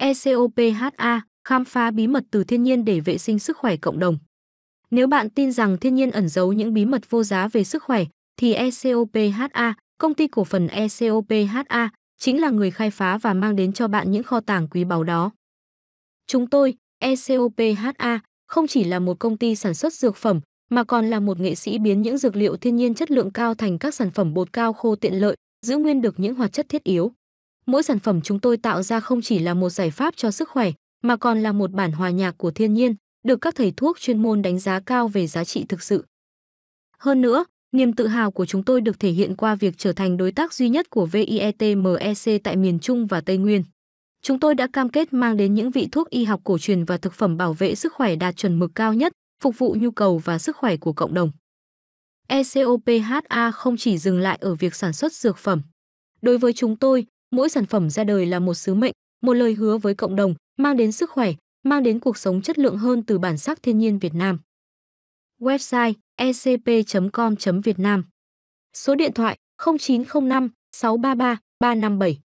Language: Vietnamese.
ECOPHA, khám phá bí mật từ thiên nhiên để vệ sinh sức khỏe cộng đồng. Nếu bạn tin rằng thiên nhiên ẩn giấu những bí mật vô giá về sức khỏe, thì ECOPHA, công ty cổ phần ECOPHA, chính là người khai phá và mang đến cho bạn những kho tàng quý báu đó. Chúng tôi, ECOPHA, không chỉ là một công ty sản xuất dược phẩm, mà còn là một nghệ sĩ biến những dược liệu thiên nhiên chất lượng cao thành các sản phẩm bột cao khô tiện lợi, giữ nguyên được những hoạt chất thiết yếu mỗi sản phẩm chúng tôi tạo ra không chỉ là một giải pháp cho sức khỏe, mà còn là một bản hòa nhạc của thiên nhiên, được các thầy thuốc chuyên môn đánh giá cao về giá trị thực sự. Hơn nữa, niềm tự hào của chúng tôi được thể hiện qua việc trở thành đối tác duy nhất của VIETMEC tại miền Trung và Tây Nguyên. Chúng tôi đã cam kết mang đến những vị thuốc y học cổ truyền và thực phẩm bảo vệ sức khỏe đạt chuẩn mực cao nhất, phục vụ nhu cầu và sức khỏe của cộng đồng. ECOPHA không chỉ dừng lại ở việc sản xuất dược phẩm. Đối với chúng tôi, mỗi sản phẩm ra đời là một sứ mệnh một lời hứa với cộng đồng mang đến sức khỏe mang đến cuộc sống chất lượng hơn từ bản sắc thiên nhiên việt nam website ecp com vn Số điện thoại 0905 633 357